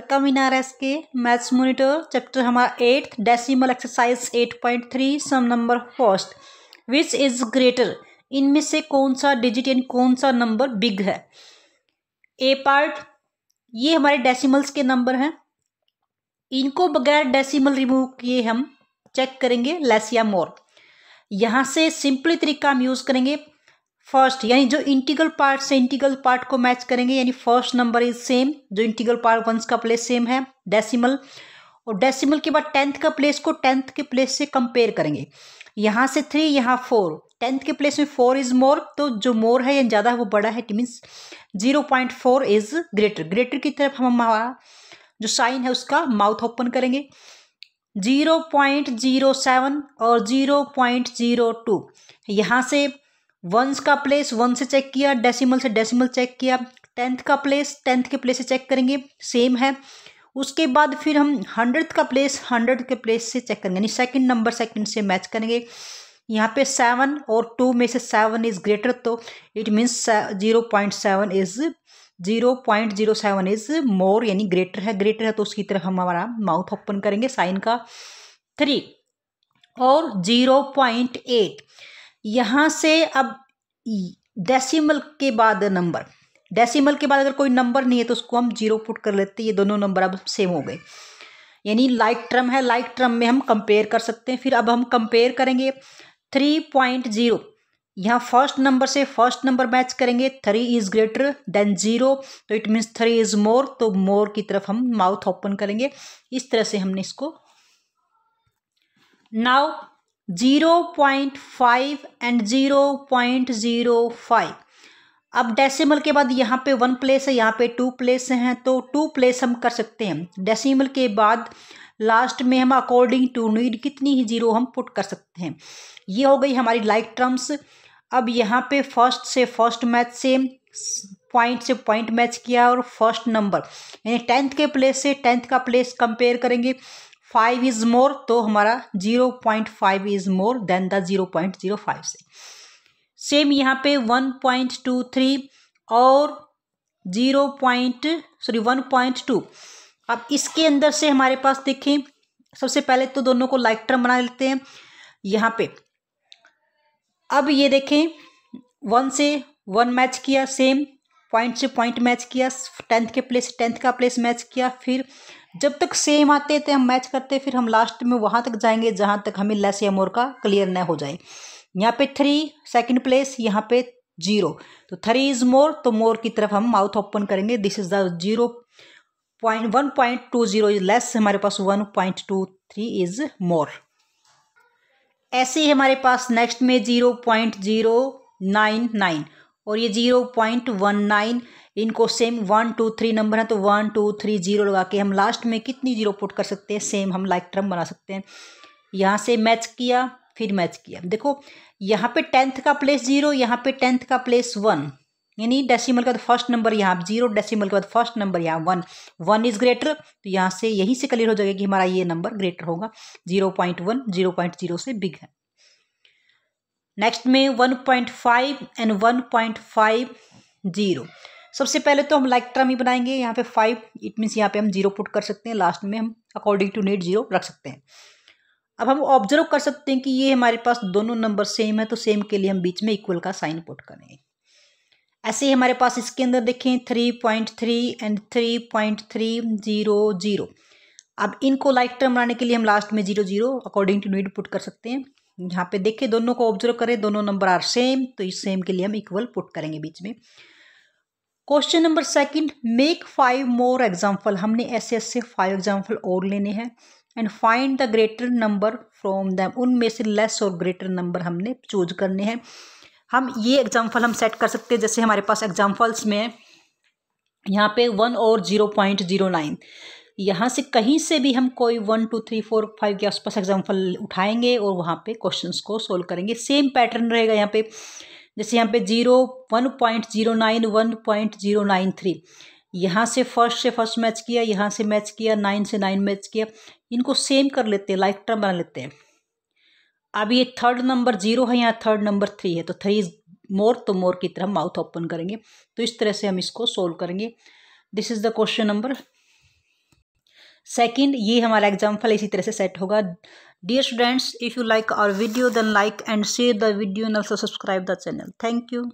welcome in R S के maths monitor chapter हमारा eighth decimal exercise eight point three some number first which is greater इनमें से कौन सा digit यानी कौन सा नंबर बिग है ए पार्ट ये हमारे डेसिमल्स के नंबर हैं इनको बगैर डेसिमल रिमूव किए हम चेक करेंगे लेस या मोर यहाँ से सिंपली तरीका हम यूज़ करेंगे फर्स्ट यानी जो इंटीगल पार्ट से इंटीगल पार्ट को मैच करेंगे यानी फर्स्ट नंबर इज सेम जो इंटीगल पार्ट वंस का प्लेस सेम है डेसिमल और डेसिमल के बाद टेंथ का प्लेस को टेंथ के प्लेस से कंपेयर करेंगे यहाँ से थ्री यहाँ फोर टेंथ के प्लेस में फोर इज मोर तो जो मोर है यानी ज़्यादा है वो बड़ा है it means zero point four is greater greater की तरफ हम हमारा जो साइन है उसका माउथ ओपन करेंगे जीरो पॉइंट जीरो सेवन और जीरो पॉइंट जीरो टू यहाँ से वंस का प्लेस वन से चेक किया डेसिमल से डेसिमल चेक किया टेंथ का प्लेस टेंथ के प्लेस से चेक करेंगे सेम है उसके बाद फिर हम हंड्रेड का प्लेस हंड्रेड के प्लेस से चेक करेंगे यानी सेकंड नंबर सेकंड से मैच करेंगे यहाँ पे सेवन और टू में से सेवन इज़ ग्रेटर तो it means zero point seven is zero point zero seven is more यानी ग्रेटर है ग्रेटर है तो उसकी तरफ हम हमारा माउथ ओपन करेंगे साइन का थ्री और जीरो पॉइंट एट यहाँ से अब डेसिमल e, के बाद नंबर डेसिमल के बाद अगर कोई नंबर नहीं है तो उसको हम जीरो पुट कर लेते हैं ये दोनों नंबर अब सेम हो गए यानी लाइक ट्रम है लाइक ट्रम में हम कंपेयर कर सकते हैं फिर अब हम कंपेयर करेंगे थ्री पॉइंट जीरो यहाँ फर्स्ट नंबर से फर्स्ट नंबर मैच करेंगे three is greater than zero तो it means three is more तो मोर की तरफ हम माउथ ओपन करेंगे इस तरह से हमने इसको नाउ 0.5 एंड 0.05 अब डेसिमल के बाद यहाँ पे वन प्लेस है यहाँ पे टू प्लेस हैं तो टू प्लेस हम कर सकते हैं डेसिमल के बाद लास्ट में हम अकॉर्डिंग टू नीड कितनी ही जीरो हम पुट कर सकते हैं ये हो गई हमारी लाइक टर्म्स अब यहाँ पे फर्स्ट से फर्स्ट मैच से पॉइंट से पॉइंट मैच किया और फर्स्ट नंबर यानी टेंथ के प्लेस से टेंथ का प्लेस कंपेयर करेंगे फाइव इज़ मोर तो हमारा zero point five is more than the zero point zero five से सेम यहाँ पे वन पॉइंट टू थ्री और zero point sorry one point two अब इसके अंदर से हमारे पास देखें सबसे पहले तो दोनों को लाइक टर्म बना लेते हैं यहाँ पे अब ये देखें वन से वन मैच किया सेम पॉइंट से पॉइंट मैच किया टेंथ के प्लेस टेंथ का प्लेस मैच किया फिर जब तक सेम आते थे हम मैच करते फिर हम लास्ट में वहाँ तक जाएंगे जहाँ तक हमें लेस या मोर का क्लियर न हो जाए यहाँ पे थ्री सेकंड प्लेस यहाँ पे जीरो तो थ्री इज़ मोर तो मोर की तरफ हम माउथ ओपन करेंगे this is the zero point one point two zero is less हमारे पास one point two three is more ऐसे ही हमारे पास नेक्स्ट में zero point zero nine nine और ये जीरो पॉइंट वन नाइन इनको same one two three number है तो वन टू थ्री जीरो लगा के हम लास्ट में कितनी जीरो पुट कर सकते हैं सेम हम लाइक ट्रम बना सकते हैं यहाँ से मैच किया फिर मैच किया देखो यहाँ पे टेंथ का प्लेस जीरो यहाँ पे टेंथ का प्लेस वन यानी डेसिमल का तो फर्स्ट नंबर यहाँ जीरो डेसिमल के बाद फर्स्ट नंबर यहाँ वन वन इज़ ग्रेटर तो यहाँ से यहीं से क्लियर हो जाएगा कि हमारा ये नंबर ग्रेटर होगा zero point one zero point zero से बिग है नेक्स्ट में one point five and one point five zero सबसे पहले तो हम लाइक टर्म ही बनाएंगे यहाँ पे फाइव इट मीन्स यहाँ पे हम जीरो पुट कर सकते हैं लास्ट में हम अकॉर्डिंग टू नेट जीरो रख सकते हैं अब हम ऑब्जर्व कर सकते हैं कि ये हमारे पास दोनों नंबर सेम है तो सेम के लिए हम बीच में इक्वल का साइन पुट करेंगे ऐसे ही हमारे पास इसके अंदर देखें three point three and three point three zero zero अब इनको लाइक टर्म बनाने के लिए हम लास्ट में zero zero according to need put कर सकते हैं यहाँ पे देखे दोनों को ऑब्जर्व करें दोनों नंबर आर सेम तो इस सेम के लिए हम इक्वल पुट करेंगे बीच में question number second make five more example हमने ऐसे ऐसे फाइव एग्जाम्पल और लेने हैं and find the greater number from them उनमें से लेस और ग्रेटर नंबर हमने चूज करने हैं हम ये एग्जाम्पल हम सेट कर सकते हैं जैसे हमारे पास एग्जाम्पल्स में यहाँ पे वन और जीरो पॉइंट जीरो नाइन यहाँ से कहीं से भी हम कोई one two three four five के आसपास एग्जाम्पल उठाएंगे और वहाँ पे क्वेश्चंस को सोल्व करेंगे सेम पैटर्न रहेगा यहाँ पे जैसे यहाँ पे zero one point zero nine one point zero nine three यहाँ से फर्स्ट से फर्स्ट मैच किया यहाँ से मैच किया नाइन से नाइन मैच किया इनको सेम कर लेते हैं लाइक टर्म बना लेते हैं अब ये थर्ड नंबर जीरो है यहाँ थर्ड नंबर थ्री है तो थ्री इज मोर तो मोर की तरह माउथ ओपन करेंगे तो इस तरह से हम इसको सोल्व करेंगे this is the question number second ये हमारा एग्जाम्पल इसी तरह से सेट होगा dear students if you like our video then like and share the video and also subscribe the channel thank you